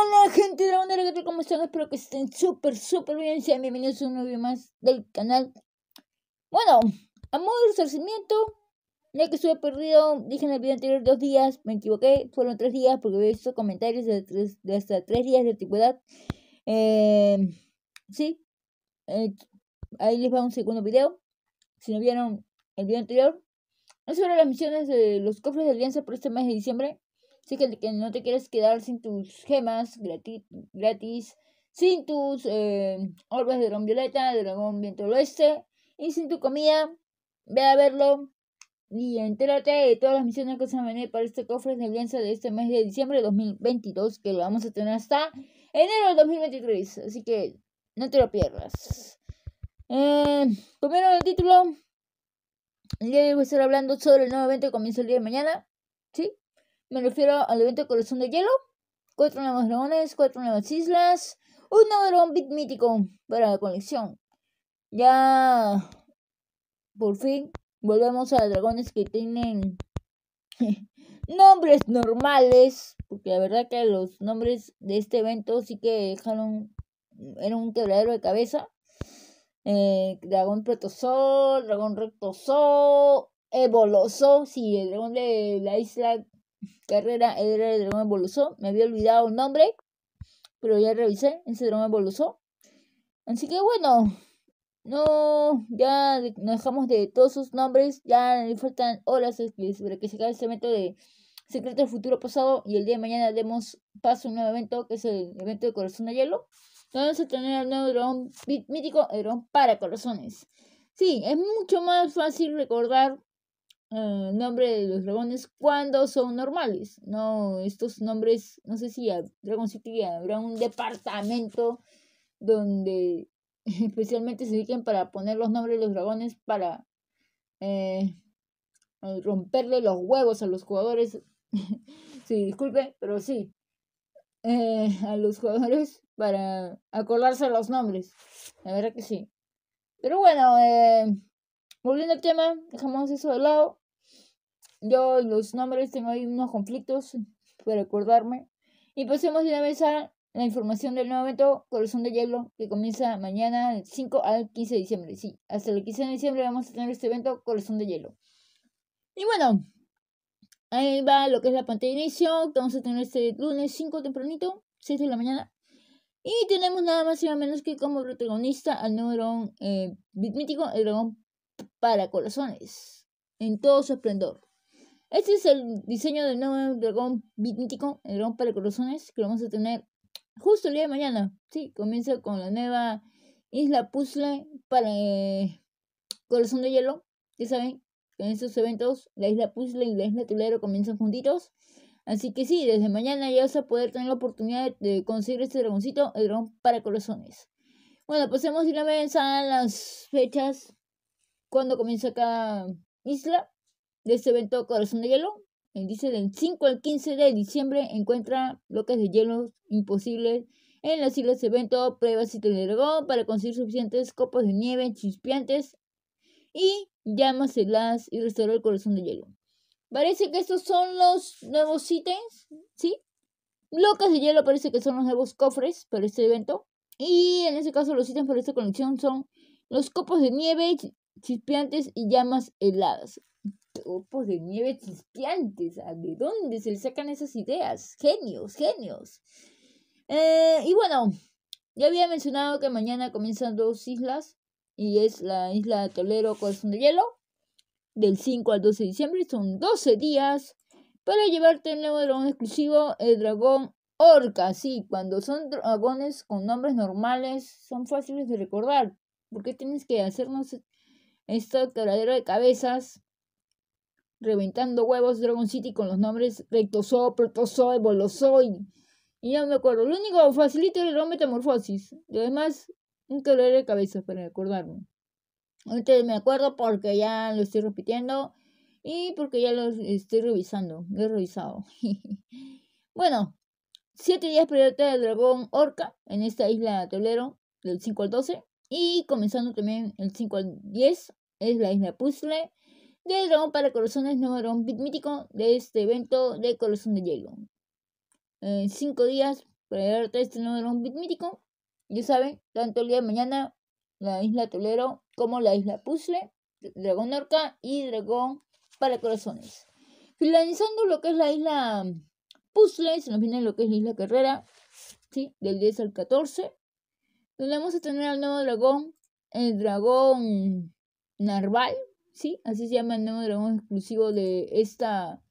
Hola gente de la onda de ¿cómo están? Espero que estén súper, súper bien. Sean bienvenidos a un nuevo video más del canal. Bueno, a modo de resarcimiento, ya que estuve perdido, dije en el video anterior dos días, me equivoqué, fueron tres días porque he visto comentarios de, hasta tres días de antigüedad. Em, eh, sí, ahí les va un segundo video. Si no vieron el video anterior, es sobre las misiones de los cofres de alianza por este mes de diciembre. Así que, que no te quieres quedar sin tus gemas gratis, sin tus eh, orbes de dragón violeta, de dragón viento oeste y sin tu comida. Ve a verlo y entérate de todas las misiones que se van a venir para este cofre de alianza de este mes de diciembre de 2022 que lo vamos a tener hasta enero de 2023. Así que no te lo pierdas. Eh, primero el título. El día de hoy voy a estar hablando sobre el nuevo evento que comienza el día de mañana. ¿Sí? Me refiero al evento de Corazón de Hielo. Cuatro nuevos dragones, cuatro nuevas islas. Un nuevo dragón bit mítico para la colección. Ya. Por fin volvemos a dragones que tienen nombres normales. Porque la verdad que los nombres de este evento sí que dejaron. Era un quebradero de cabeza. Eh, dragón Protosol, Dragón Rectosol, Evoloso, sí, el dragón de la isla carrera era el dragón boloso Me había olvidado el nombre, pero ya revisé, ese dragón boloso Así que bueno, no, ya nos dejamos de todos sus nombres, ya le faltan horas para que se acabe este evento de Secreto del Futuro Pasado y el día de mañana demos paso a un nuevo evento que es el evento de Corazón de Hielo. Vamos a tener el nuevo dragón mítico, el dragón para corazones. Sí, es mucho más fácil recordar Ah, nombre de los dragones cuando son normales. No, estos nombres, no sé si a Dragon City habrá un departamento donde especialmente se dediquen para poner los nombres de los dragones para eh, eh, romperle los huevos a los jugadores. sí, disculpe, pero sí. Eh, a los jugadores para acordarse los nombres. La verdad que sí. Pero bueno, volviendo al tema, dejamos eso de lado. Yo los nombres tengo ahí unos conflictos para acordarme. Y pasemos de una vez a la información del nuevo evento Corazón de Hielo que comienza mañana del 5 al 15 de diciembre. Sí, hasta el 15 de diciembre vamos a tener este evento Corazón de Hielo. Y bueno, ahí va lo que es la pantalla de inicio vamos a tener este lunes 5 tempranito, 6 de la mañana. Y tenemos nada más y nada menos que como protagonista al nuevo dragón eh, el dragón para corazones, en todo su esplendor. Este es el diseño del nuevo dragón mítico, el dragón para corazones, que lo vamos a tener justo el día de mañana. Sí, comienza con la nueva isla puzzle para eh, corazón de hielo. Ya saben, en estos eventos la isla puzzle y la isla tulero comienzan juntitos. Así que sí, desde mañana ya vas a poder tener la oportunidad de conseguir este dragoncito, el dragón para corazones. Bueno, pasemos de una vez a las fechas cuando comienza cada isla de este evento Corazón de Hielo. En dice del 5 al 15 de diciembre encuentra bloques de hielo imposibles en las islas evento pruebas y dragón para conseguir suficientes copos de nieve chispeantes y llamas heladas y restaurar el corazón de hielo. Parece que estos son los nuevos ítems, ¿sí? Bloques de hielo parece que son los nuevos cofres para este evento. Y en este caso los ítems para esta colección son los copos de nieve chispeantes y llamas heladas. Opos de nieve chispeantes. ¿De dónde se le sacan esas ideas? Genios, genios. Eh, y bueno, ya había mencionado que mañana comienzan dos islas. Y es la isla de Tolero, Corazón de Hielo. Del 5 al 12 de diciembre. Son 12 días para llevarte el nuevo dragón exclusivo, el dragón orca. Sí, cuando son dragones con nombres normales, son fáciles de recordar. Porque tienes que hacernos esta caradera de cabezas reventando huevos Dragon City con los nombres Rectoso, Protozo, Bolosoi. Y ya me acuerdo. Lo único facilito es la metamorfosis. Lo demás, un dolor de cabeza para recordarme Entonces me acuerdo porque ya lo estoy repitiendo y porque ya lo estoy revisando. Lo he revisado. bueno, siete días prioridad de dragón Orca en esta isla de Tolero, del 5 al 12. Y comenzando también el 5 al 10, es la isla Puzzle de dragón para corazones no bit mítico de este evento de corazón de hielo. En 5 días para a este nuevo bit mítico. Ya saben, tanto el día de mañana la isla Tolero como la isla Puzzle, dragón orca y dragón para corazones. Finalizando lo que es la isla Puzzle, se nos viene lo que es la isla Carrera, ¿sí? del 10 al 14. Donde vamos a tener al nuevo dragón, el dragón narval, sí, así se llama el nuevo dragón exclusivo de esta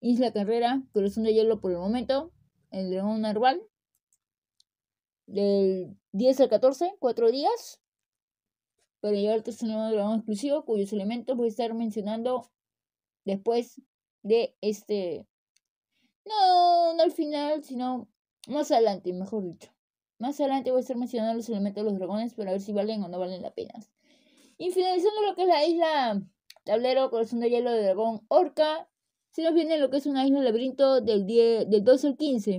isla carrera, corazón de hielo por el momento, el dragón narval, del 10 al 14, 4 días, para llevarte este nuevo dragón exclusivo, cuyos elementos voy a estar mencionando después de este, no, no al final, sino más adelante, mejor dicho. Más adelante voy a estar mencionando los elementos de los dragones para ver si valen o no valen la pena. Y finalizando lo que es la isla Tablero, Corazón de Hielo, de Dragón, Orca, se nos viene lo que es una isla laberinto del, 10, del 12 al 15.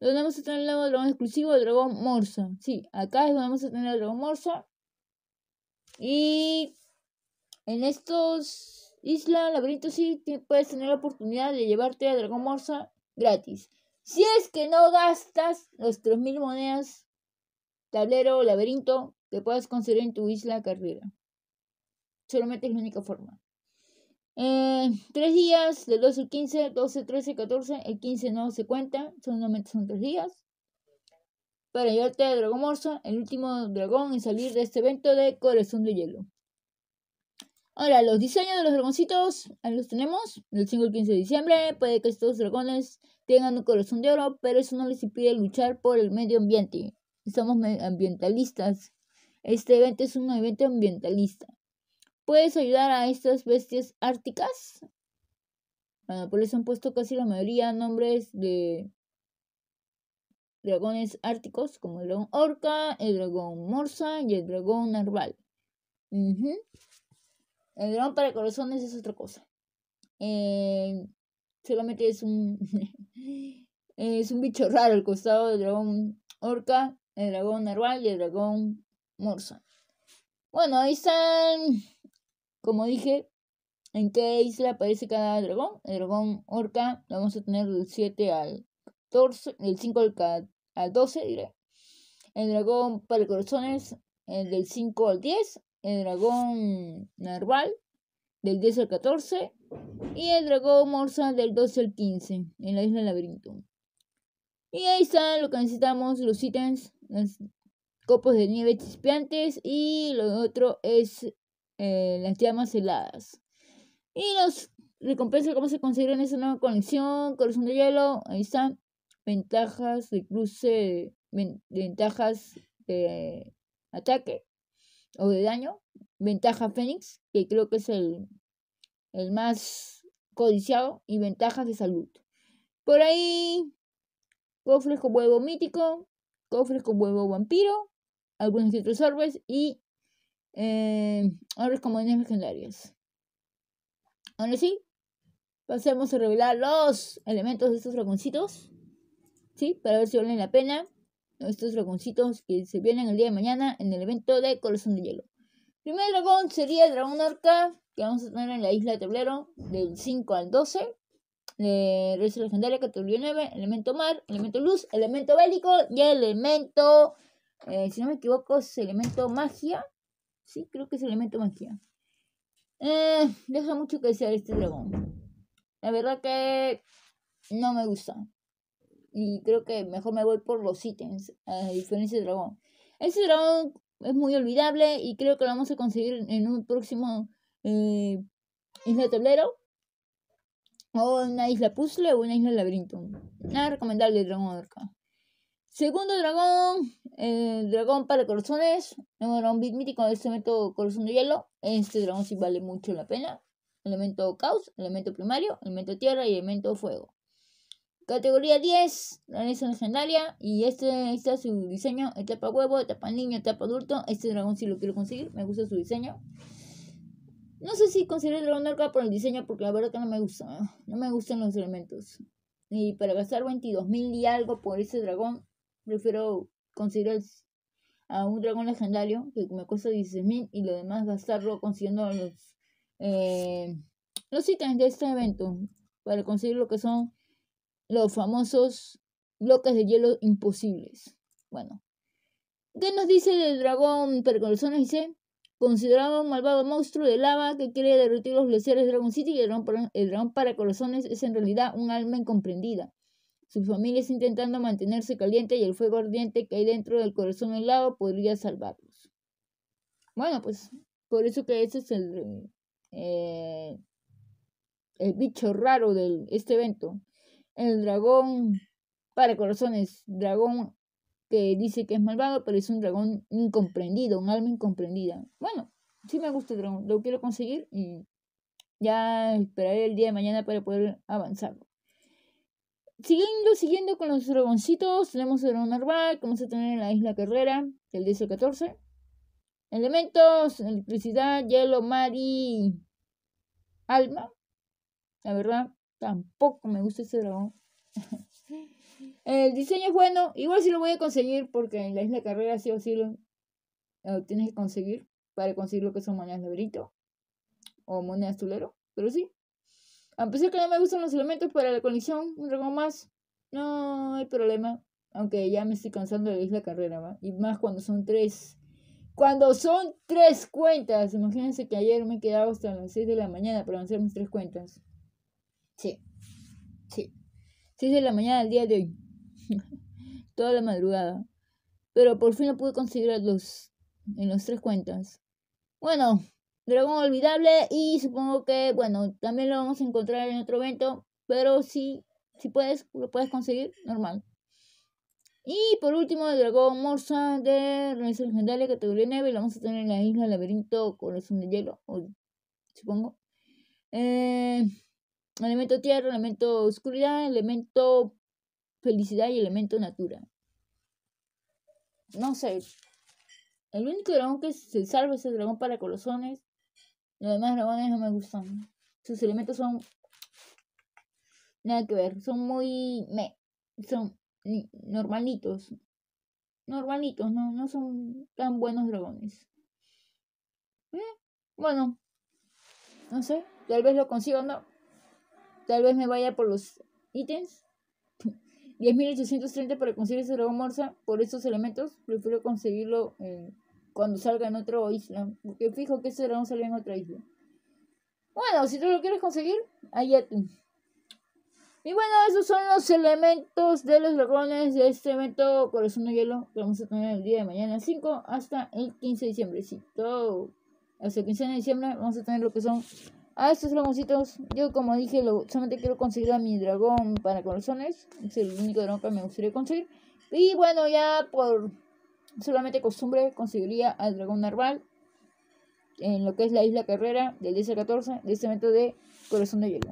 Donde vamos a tener el nuevo dragón exclusivo, el dragón Morsa. Sí, acá es donde vamos a tener el dragón Morsa. Y en estos islas, laberinto, sí puedes tener la oportunidad de llevarte a dragón Morsa gratis. Si es que no gastas los 3.000 monedas, tablero, laberinto, que puedas conseguir en tu isla carrera. Solamente es la única forma. Eh, tres días, del 12 al 15, 12, 13, 14, el 15 no se cuenta, solamente son tres días. Para llevarte a Dragon Morsa, el último dragón en salir de este evento de Corazón de Hielo. Ahora, los diseños de los dragoncitos, ahí los tenemos, del 5 al 15 de diciembre. Puede que estos dragones tengan un corazón de oro, pero eso no les impide luchar por el medio ambiente. Somos ambientalistas. Este evento es un evento ambientalista. ¿Puedes ayudar a estas bestias árticas? Bueno, ah, pues por eso han puesto casi la mayoría nombres de dragones árticos, como el dragón orca, el dragón morsa y el dragón narval. El dragón para corazones es otra cosa. Eh, solamente es un. es un bicho raro al costado del dragón orca, el dragón narval y el dragón morsa. Bueno, ahí están como dije, ¿en qué isla aparece cada dragón? El dragón orca lo vamos a tener del 7 al 14, del 5 al, al 12, diré. El dragón para corazones, el eh, del 5 al 10. El dragón narval, del 10 al 14. Y el dragón morsa, del 12 al 15, en la isla laberinto. Y ahí está lo que necesitamos, los ítems, los copos de nieve chispeantes y lo otro es eh, las llamas heladas. Y los recompensas, cómo se consideran esa nueva conexión, corazón de hielo, ahí están Ventajas de cruce, ventajas de ataque o de daño. Ventaja Fénix, que creo que es el, el más codiciado, y ventajas de salud. Por ahí, cofres con huevo mítico, cofres con huevo vampiro, algunos otros orbes y eh, ahora como comodines legendarias Ahora sí, pasemos a revelar los elementos de estos dragoncitos. Sí, para ver si valen la pena. Estos dragoncitos que se vienen el día de mañana en el evento de Corazón de Hielo. primer dragón sería el dragón orca que vamos a tener en la isla de tablero del 5 al 12. De eh, Reyes Legendaria, categoría 9, elemento mar, elemento luz, elemento bélico y elemento, eh, si no me equivoco, es elemento magia. Sí, creo que es elemento magia. Eh, deja mucho que desear este dragón. La verdad que no me gusta. Y creo que mejor me voy por los ítems, a diferencia del dragón. Ese dragón es muy olvidable y creo que lo vamos a conseguir en un próximo eh, isla tablero. O una isla puzzle o una isla laberinto. Nada recomendable el dragón de Segundo dragón, el eh, dragón para corazones, un dragón mítico este elemento corazón de hielo. Este dragón sí vale mucho la pena. Elemento caos, elemento primario, elemento tierra y elemento fuego. Categoría 10, la legendaria. Y este está su diseño, etapa huevo, etapa niño, etapa adulto. Este dragón sí lo quiero conseguir, me gusta su diseño. No sé si considero el dragón arca por el diseño, porque la verdad que no me gusta. No me gustan los elementos. Y para gastar 22.000 y algo por este dragón, Prefiero conseguir a un dragón legendario que me cuesta 16.000 y lo demás gastarlo consiguiendo los, eh, los ítems de este evento para conseguir lo que son los famosos bloques de hielo imposibles. Bueno, ¿qué nos dice el dragón corazones Dice, considerado un malvado monstruo de lava que quiere derretir los glaciares de Dragon City y el dragón, el dragón para corazones es en realidad un alma incomprendida. Su familia es intentando mantenerse caliente y el fuego ardiente que hay dentro del corazón helado podría salvarlos. Bueno, pues por eso que ese es el, eh, el bicho raro de este evento. El dragón para corazones, dragón que dice que es malvado, pero es un dragón incomprendido, un alma incomprendida. Bueno, sí me gusta el dragón, lo quiero conseguir y ya esperaré el día de mañana para poder avanzarlo siguiendo, siguiendo con los dragoncitos, tenemos el dragón normal, que vamos a tener en la isla Carrera, El 10 14. Elementos, electricidad, hielo, mar y alma. La verdad, tampoco me gusta este dragón. el diseño es bueno, igual si sí lo voy a conseguir porque en la isla Carrera sí o sí lo, tienes que conseguir para conseguir lo que son monedas de brito o monedas tulero, pero sí, a pesar que no me gustan los elementos para la colección. un dragón más, no hay problema. Aunque ya me estoy cansando de la carrera, ¿va? Y más cuando son tres. Cuando son tres cuentas. Imagínense que ayer me he quedado hasta las seis de la mañana para hacer mis tres cuentas. Sí. Sí. 6 de la mañana del día de hoy. Toda la madrugada. Pero por fin lo pude conseguir los, en las tres cuentas. Bueno, Dragón Olvidable y supongo que, bueno, también lo vamos a encontrar en otro evento, pero si, si puedes, lo puedes conseguir, normal. Y por último, el dragón Morsa de Renacer Legendaria, categoría 9, lo vamos a tener en la isla Laberinto Corazón de Hielo, supongo. Eh, elemento tierra, elemento oscuridad, elemento felicidad y elemento natura. No sé. El único dragón que se salva es el dragón para colosones. Los demás dragones no me gustan. Sus elementos son. Nada que ver. Son muy. Me. Son normalitos. Normalitos, no, no son tan buenos dragones. Mm, bueno. No sé. Tal vez lo o no. Tal vez me vaya por los ítems. 10.830 para conseguir ese dragón morsa por estos elementos. Prefiero conseguirlo. en cuando salga en otra isla. Porque fijo que este dragón salió en otra isla. Bueno, si tú lo quieres conseguir, allá tú. Y bueno, esos son los elementos de los dragones de este evento Corazón de Hielo que vamos a tener el día de mañana 5 hasta el 15 de diciembre. Sí, todo. Hasta el 15 de diciembre vamos a tener lo que son a ah, estos dragoncitos. Yo, como dije, solamente quiero conseguir a mi dragón para corazones. Es el único dragón que me gustaría conseguir. Y bueno, ya por Solamente costumbre conseguiría al dragón narval en lo que es la isla Carrera del 10 14 de este evento de Corazón de Hielo.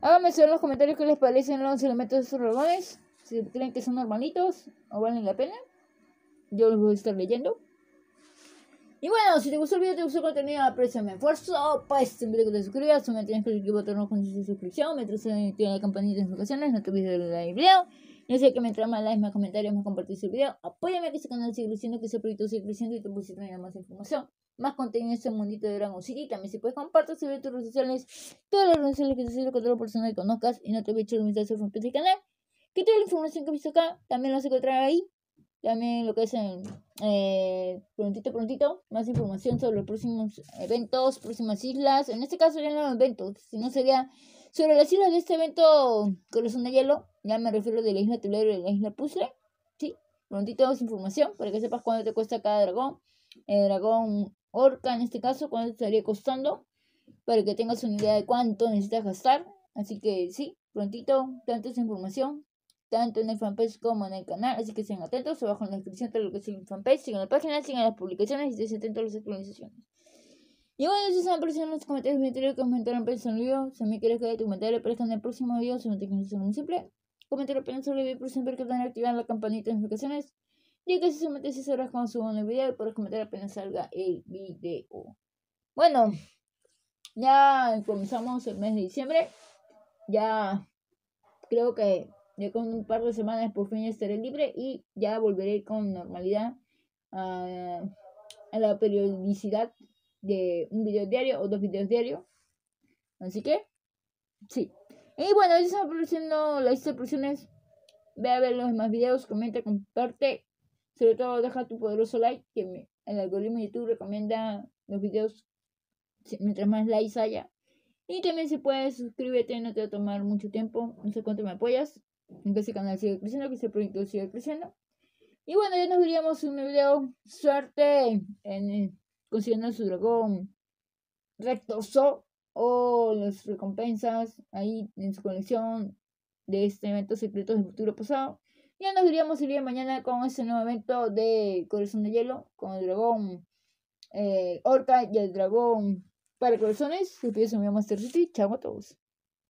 Háganme ah, saber en los comentarios qué les parecen los elementos de estos dragones. Si creen que son normalitos o valen la pena. Yo los voy a estar leyendo. Y bueno, si te gustó el video, te gustó el contenido, apreciame mi esfuerzo. Pues te invito a que te suscribas. Si me tienes que el botón de suscripción. Eh, la campanita de notificaciones. No te olvides de darle like video. No sé qué me más likes, más comentarios, más compartir el video. Apóyame a que este canal siga creciendo, que ese proyecto siga creciendo y te puedes tener más información. Más contenido en este mundito de Dragon City. También si puedes compartir, sobre tus redes sociales, todas las redes sociales que te sirven con toda la persona que conozcas y no te voy a echar un vistazo a este canal. Que toda la información que he visto acá también la vas a encontrar ahí. También lo que es eh, prontito, prontito, más información sobre los próximos eventos, próximas islas. En este caso ya no eventos, si no sería sobre las islas de este evento Corazón de Hielo, ya me refiero de la isla Tulero y la isla Puzzle. Sí, prontito más información para que sepas cuánto te cuesta cada dragón. El eh, dragón orca en este caso, cuánto te estaría costando. Para que tengas una idea de cuánto necesitas gastar. Así que sí, prontito, tanto esa información. Tanto en el fanpage como en el canal. Así que estén atentos. Abajo en la descripción todo lo que es el fanpage. Sigan la página, sigan las publicaciones y estén atentos a las actualizaciones. Y bueno, eso se me en los comentarios me que comentaron pensando video. Si me quieres quedar tu comentario, pero en el próximo video, si no te quieres muy simple. Comentar apenas sobre el video, por siempre que tener activar la campanita de notificaciones. Y que si se mete 6 horas cuando subo un video, puedes comentar apenas salga el video. Bueno, ya comenzamos el mes de diciembre. Ya creo que ya con un par de semanas por fin estaré libre y ya volveré con normalidad a, a la periodicidad de un video diario o dos videos diarios. Así que, sí. Y bueno, esa es produciendo no, la Ve a ver los demás videos, comenta, comparte. Sobre todo deja tu poderoso like, que me, el algoritmo de YouTube recomienda los videos mientras más likes haya. Y también si puedes, suscríbete, no te va a tomar mucho tiempo. No sé cuánto me apoyas. que ese canal sigue creciendo, que ese proyecto siga creciendo. Y bueno, ya nos veríamos en un video. Suerte en... el consiguiendo su dragón rectoso o las recompensas ahí en su colección de este evento secreto del futuro pasado. Ya nos veríamos el día mañana con este nuevo evento de Corazón de Hielo, con el dragón eh, Orca y el dragón para corazones. Les pido su Master City. Chao a todos.